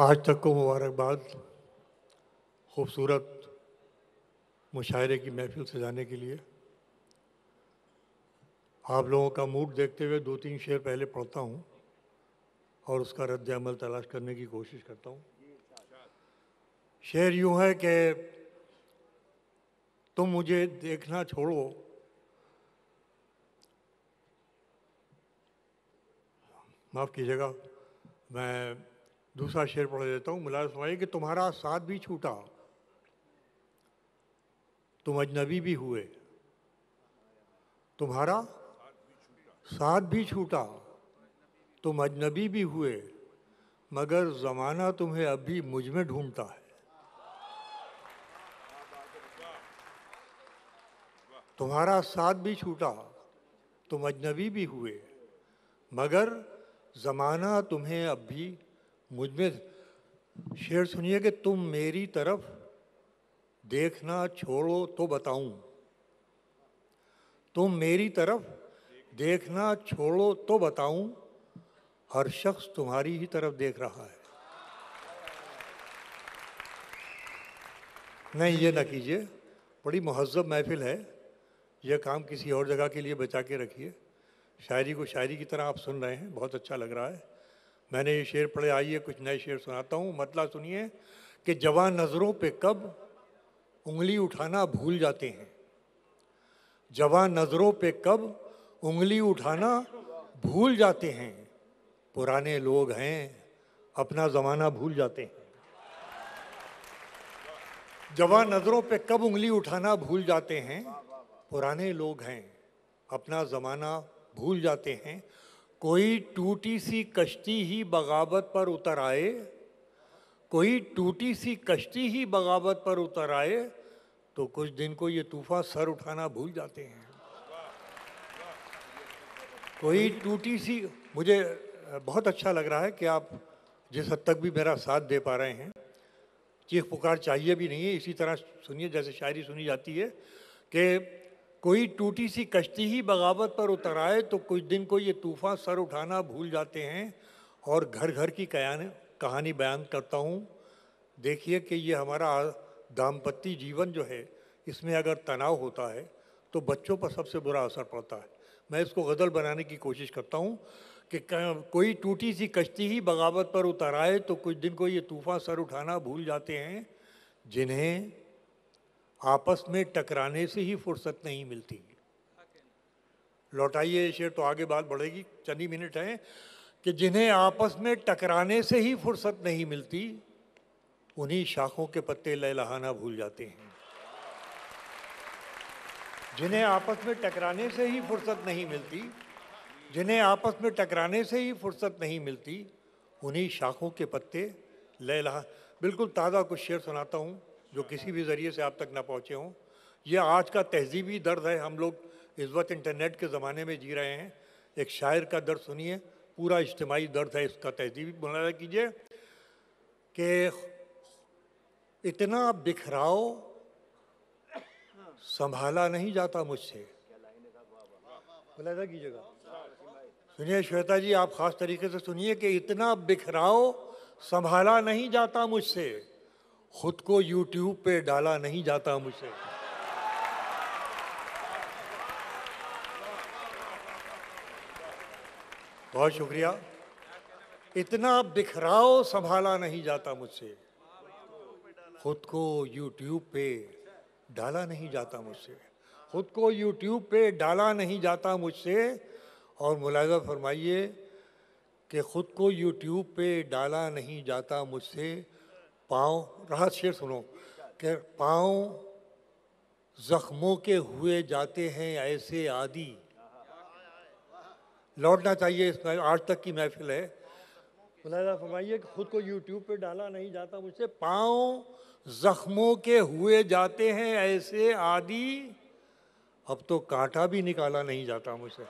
आज तक को मुबारकबाद खूबसूरत मुशायरे की महफिल सजाने के लिए आप लोगों का मूड देखते हुए दो तीन शेर पहले पढ़ता हूँ और उसका रद्द अमल तलाश करने की कोशिश करता हूँ शेर यूँ है कि तुम मुझे देखना छोड़ो माफ़ कीजिएगा मैं दूसरा शेर पढ़ देता हूँ मुलायम समाई कि तुम्हारा साथ भी छूटा तुम अजनबी भी हुए तुम्हारा साथ भी छूटा तुम अजनबी भी हुए मगर ज़माना तुम्हें अब भी मुझ में ढूंढता है तुम्हारा साथ भी छूटा तुम अजनबी भी हुए मगर ज़माना तुम्हें अब भी मुझमें शेर सुनिए कि तुम मेरी तरफ देखना छोड़ो तो बताऊं तुम मेरी तरफ देखना छोड़ो तो बताऊं हर शख्स तुम्हारी ही तरफ देख रहा है नहीं ये ना कीजिए बड़ी महजब महफिल है यह काम किसी और जगह के लिए बचा के रखिए शायरी को शायरी की तरह आप सुन रहे हैं बहुत अच्छा लग रहा है मैंने ये शेर पढ़े आइए कुछ नए शेर सुनाता हूँ मतलब सुनिए कि जवान नज़रों पे कब उंगली उठाना भूल जाते हैं जवान नज़रों पे कब उंगली उठाना भूल जाते हैं पुराने लोग हैं अपना ज़माना भूल जाते हैं जवान नज़रों पे कब उंगली उठाना भूल जाते हैं पुराने लोग हैं अपना ज़माना भूल जाते हैं कोई टूटी सी कश्ती ही बगावत पर उतर आए कोई टूटी सी कश्ती ही बगावत पर उतर आए तो कुछ दिन को ये तूफा सर उठाना भूल जाते हैं कोई टूटी सी मुझे बहुत अच्छा लग रहा है कि आप जिस हद तक भी मेरा साथ दे पा रहे हैं चीख पुकार चाहिए भी नहीं है इसी तरह सुनिए जैसे शायरी सुनी जाती है कि कोई टूटी सी कश्ती ही बगावत पर उतर आए तो कुछ दिन को ये तूफ़ान सर उठाना भूल जाते हैं और घर घर की कहानी बयान करता हूँ देखिए कि ये हमारा दाम्पत्य जीवन जो है इसमें अगर तनाव होता है तो बच्चों पर सबसे बुरा असर पड़ता है मैं इसको गज़ल बनाने की कोशिश करता हूँ कि कोई टूटी सी कश्ती ही बगावत पर उतर आए तो कुछ दिन को ये तूफ़ान सर उठाना भूल जाते हैं जिन्हें आपस में टकराने से ही फुर्सत नहीं मिलती लौटाइए शेर तो आगे बात बढ़ेगी चंद ही मिनट हैं कि जिन्हें आपस में टकराने से ही फुर्सत नहीं मिलती उन्हीं शाखों के पत्ते लहलहाना भूल जाते हैं जिन्हें आपस में टकराने से ही फुर्सत नहीं मिलती जिन्हें आपस में टकराने से ही फुर्सत नहीं मिलती उन्हीं शाखों के पत्ते लहा बिल्कुल ताज़ा कुछ शेर सुनाता हूँ जो किसी भी ज़रिए से आप तक ना पहुँचे हों यह आज का तहजीबी दर्द है हम लोग इस वक्त इंटरनेट के ज़माने में जी रहे हैं एक शायर का दर्द सुनिए पूरा इज्तमाही दर्द है इसका तहजीबी मुलाजा कीजिए कि इतना बिखराव संभाला नहीं जाता मुझसे मुलाजा कीजिएगा सुनिए श्वेता जी आप ख़ास तरीके से सुनिए कि इतना बिखराव संभाला नहीं जाता मुझसे खुद को यूट्यूब पे डाला नहीं जाता मुझसे बहुत शुक्रिया इतना बिखराव संभाला नहीं जाता मुझसे खुद को यूट्यूब पे डाला नहीं जाता मुझसे खुद को यूट्यूब पे डाला नहीं जाता मुझसे और मुलाजा फरमाइए कि खुद को YouTube पे डाला नहीं जाता मुझसे पाँव शेर सुनो कि पाँव जख्मों के हुए जाते हैं ऐसे आदि लौटना चाहिए इस आज तक की महफिल है मुलाजा फरमाइए कि खुद को यूट्यूब पे डाला नहीं जाता मुझसे पाँव जख्मों के हुए जाते हैं ऐसे आदि अब तो कांटा भी निकाला नहीं जाता मुझसे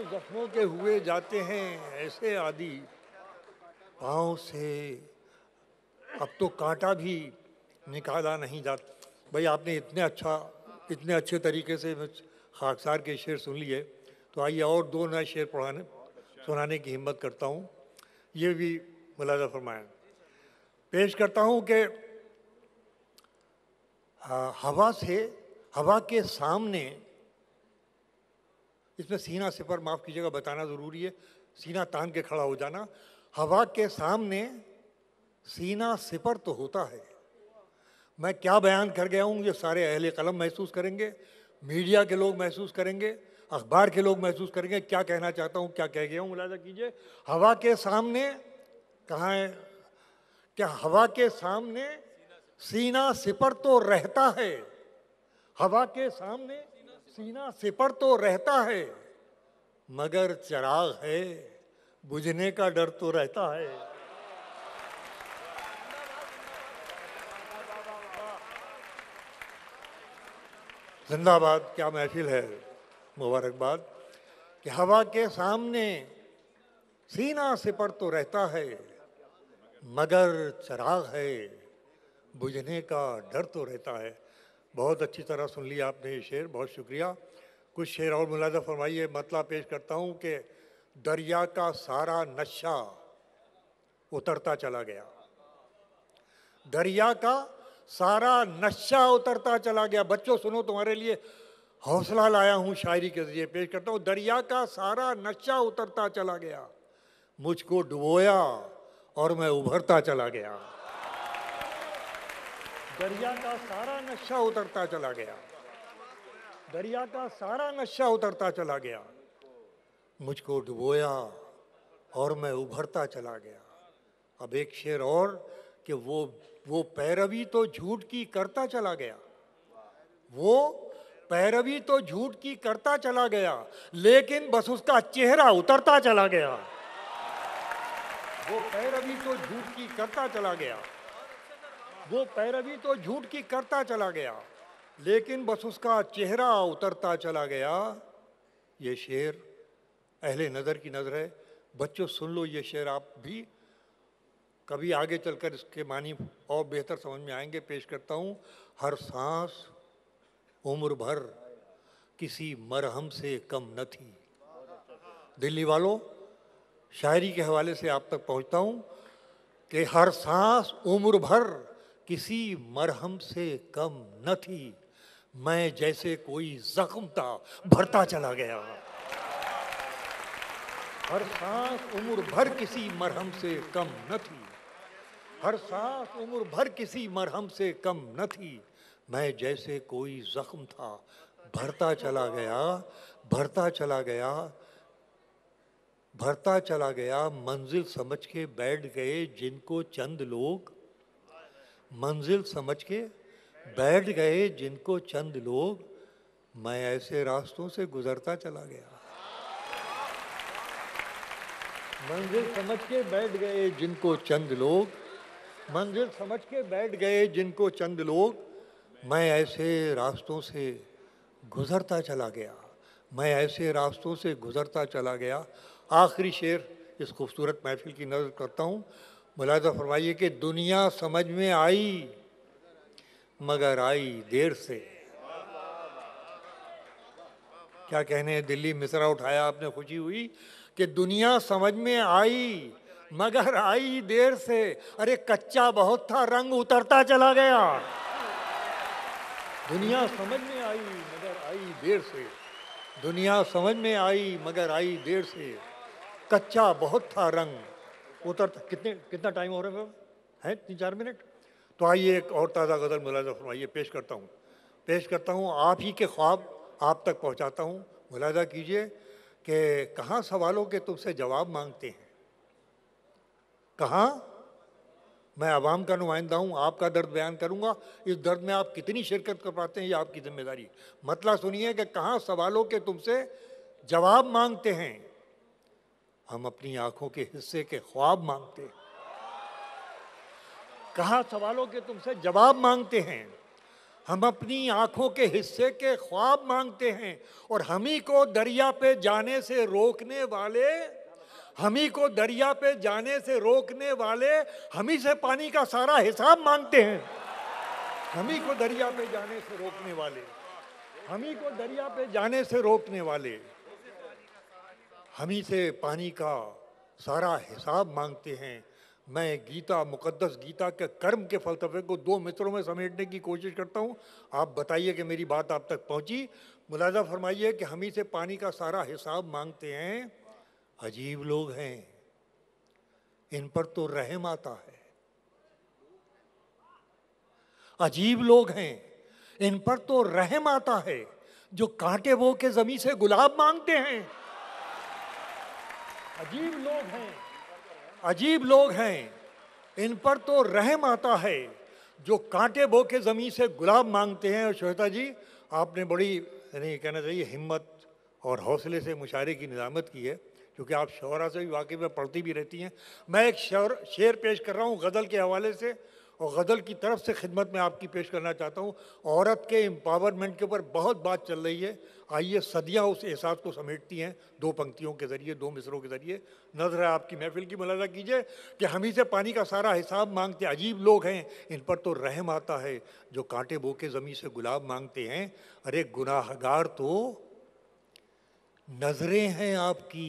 पांव जख्मों के हुए जाते हैं ऐसे आदि पांव से अब तो कांटा भी निकाला नहीं जाता भाई आपने इतने अच्छा इतने अच्छे तरीके से खाकसार के शेर सुन लिए तो आइए और दो नए शेर पढ़ाने सुनाने की हिम्मत करता हूँ ये भी मुलाजा फरमाया पेश करता हूँ कि हवा से हवा के सामने इसमें सीना सिफर माफ़ कीजिएगा बताना ज़रूरी है सीना तान के खड़ा हो जाना हवा के सामने सीना सिपर तो होता है मैं क्या बयान कर गया हूँ ये सारे अहल कलम महसूस करेंगे मीडिया के लोग महसूस करेंगे अखबार के लोग महसूस करेंगे क्या कहना चाहता हूँ क्या कह गया हूँ मुलाजा कीजिए हवा के सामने कहाँ है क्या हवा के सामने सीना सिपर तो रहता है हवा के सामने सीना सिपर तो रहता है मगर चराग है बुझने का डर तो रहता है जिंदाबाद क्या महफिल है मुबारकबाद कि हवा के सामने सीना सिपर तो रहता है मगर चराग है बुझने का डर तो रहता है बहुत अच्छी तरह सुन लिया आपने ये शेर बहुत शुक्रिया कुछ शेर और मुलाजा फरमाइए मतला पेश करता हूँ कि दरिया का सारा नशा उतरता चला गया दरिया का सारा नशा उतरता चला गया बच्चों सुनो तुम्हारे लिए हौसला लाया हूँ शायरी के जरिए पेश करता हूँ दरिया का सारा नशा उतरता चला गया मुझको डुबोया और मैं उभरता चला गया दरिया का सारा नशा उतरता चला गया दरिया का सारा नशा उतरता चला गया मुझको डुबोया और मैं उभरता चला गया अब एक शेर और कि वो वो पैरवी तो झूठ की करता चला गया वो पैरवी तो झूठ की करता चला गया लेकिन बस उसका चेहरा उतरता चला गया वो पैरवी तो झूठ की करता चला गया वो पैरवी तो झूठ की करता चला गया लेकिन बस उसका चेहरा उतरता चला गया ये शेर अहले नज़र की नज़र है बच्चों सुन लो ये शेर आप भी कभी आगे चलकर इसके मानी और बेहतर समझ में आएंगे पेश करता हूँ हर सांस उम्र भर किसी मरहम से कम न थी दिल्ली वालों शायरी के हवाले से आप तक पहुँचता हूँ कि हर सांस उम्र भर किसी मरहम से कम न थी मैं जैसे कोई जख्म था भरता चला गया हर सांस उम्र भर किसी मरहम से कम न थी हर सांस उम्र भर किसी मरहम से कम न थी मैं जैसे कोई जख्म था भरता चला गया भरता चला गया भरता चला गया मंजिल समझ के बैठ गए जिनको चंद लोग मंजिल समझ के बैठ गए जिनको चंद लोग मैं ऐसे रास्तों से गुजरता चला गया मंजिल समझ के बैठ गए जिनको चंद लोग मंजिल समझ के बैठ गए जिनको चंद लोग मैं ऐसे रास्तों से गुजरता चला गया मैं ऐसे रास्तों से गुजरता चला गया आखिरी शेर इस खूबसूरत महफिल की नज़र करता हूँ मुलादा फरमाइए कि दुनिया समझ में आई मगर आई देर से क्या कहने दिल्ली मिसरा उठाया आपने खुशी हुई कि दुनिया समझ में आई मगर आई देर से अरे कच्चा बहुत था रंग उतरता चला गया दुनिया समझ में आई मगर आई देर से दुनिया समझ में आई मगर आई देर से कच्चा बहुत था रंग उतरता कितने कितना टाइम हो रहा है है तीन चार मिनट तो आइए एक और ताज़ा गज़ल मुलाजा फरमाइए पेश करता हूँ पेश करता हूँ आप ही के ख्वाब आप तक पहुँचाता हूँ मुलाजा कीजिए कि कहाँ सवालों के तुमसे जवाब मांगते हैं कहाँ मैं आवाम का नुमाइंदा हूँ आपका दर्द बयान करूँगा इस दर्द में आप कितनी शिरकत कर पाते हैं ये आपकी जिम्मेदारी मतला सुनिए कि कहाँ सवालों के तुमसे जवाब मांगते हैं हम अपनी आंखों के हिस्से के ख्वाब मांगते हैं कहा सवालों के तुमसे जवाब मांगते हैं हम अपनी आंखों के हिस्से के ख्वाब मांगते हैं और हम ही को दरिया पे जाने से रोकने वाले हम ही को दरिया पे जाने से रोकने वाले हम ही से पानी का सारा हिसाब मांगते हैं हम ही को दरिया पे जाने से रोकने वाले हम ही को दरिया पे जाने से रोकने वाले हम ही से पानी का सारा हिसाब मांगते हैं मैं गीता मुकद्दस गीता के कर्म के फलसफे को दो मित्रों में समेटने की कोशिश करता हूँ आप बताइए कि मेरी बात आप तक पहुंची मुलाजा फरमाइए कि हम ही से पानी का सारा हिसाब मांगते हैं अजीब लोग हैं इन पर तो रहम आता है अजीब लोग हैं इन पर तो रहम आता है जो कांटे वो के जमी से गुलाब मांगते हैं अजीब लोग हैं अजीब लोग हैं इन पर तो रहम आता है जो कांटे बो के ज़मीन से गुलाब मांगते हैं और श्वेता जी आपने बड़ी यानी कहना चाहिए हिम्मत और हौसले से मुशायरे की निजामत की है क्योंकि आप शहरा से भी वाकई में पढ़ती भी रहती हैं मैं एक शहर शेर पेश कर रहा हूँ गज़ल के हवाले से और गज़ल की तरफ से खिदमत में आपकी पेश करना चाहता हूँ औरत के एम्पावरमेंट के ऊपर बहुत बात चल रही है आइए सदियाँ उस एहसास को समेटती हैं दो पंक्तियों के ज़रिए दो मिसरों के ज़रिए नजर है आपकी महफिल की मुलाजा कीजिए कि हम ही से पानी का सारा हिसाब मांगते अजीब लोग हैं इन पर तो रहम आता है जो कांटे बो के ज़मीन से गुलाब मांगते हैं अरे गुनाहगार तो नज़रें हैं आपकी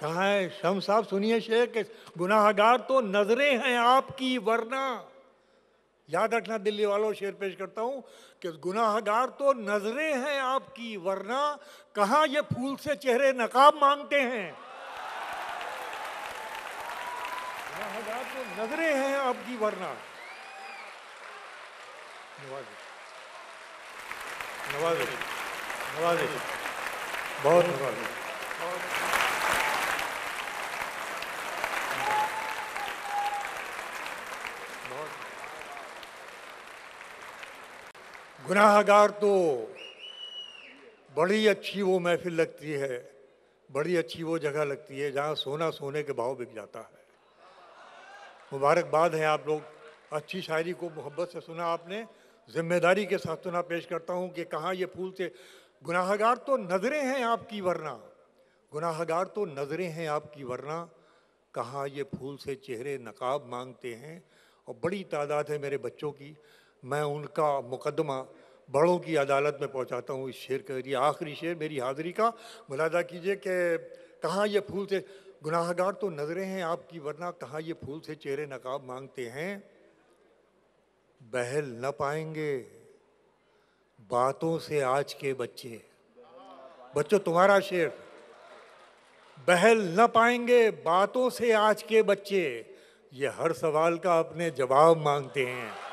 कहा है शम साहब सुनिए शेख गुनाहगार तो नजरें हैं आपकी वरना याद रखना दिल्ली वालों शेर पेश करता हूँ कि गुनाहगार तो नजरें हैं आपकी वरना कहाँ ये फूल से चेहरे नकाब मांगते हैं गुनाहगार तो नजरें हैं आपकी वरना नवाज नवाज नवाज बहुत नवाज गुनाहगार तो बड़ी अच्छी वो महफिल लगती है बड़ी अच्छी वो जगह लगती है जहाँ सोना सोने के भाव बिक जाता है मुबारकबाद है आप लोग अच्छी शायरी को मोहब्बत से सुना आपने जिम्मेदारी के साथ सुना पेश करता हूँ कि कहाँ ये फूल से गुनाहगार तो नज़रें हैं आपकी वरना गुनाहगार तो नज़रें हैं आपकी वरना कहाँ ये फूल से चेहरे नकाब मांगते हैं और बड़ी तादाद है मेरे बच्चों की मैं उनका मुकदमा बड़ों की अदालत में पहुंचाता हूँ इस शेर के जरिए आखिरी शेर मेरी हाज़िरी का मुलादा कीजिए कि कहाँ ये फूल से गुनाहगार तो नज़रें हैं आपकी वरना कहाँ ये फूल से चेहरे नकाब मांगते हैं बहल न पाएंगे बातों से आज के बच्चे बच्चों तुम्हारा शेर बहल न पाएंगे बातों से आज के बच्चे ये हर सवाल का अपने जवाब मांगते हैं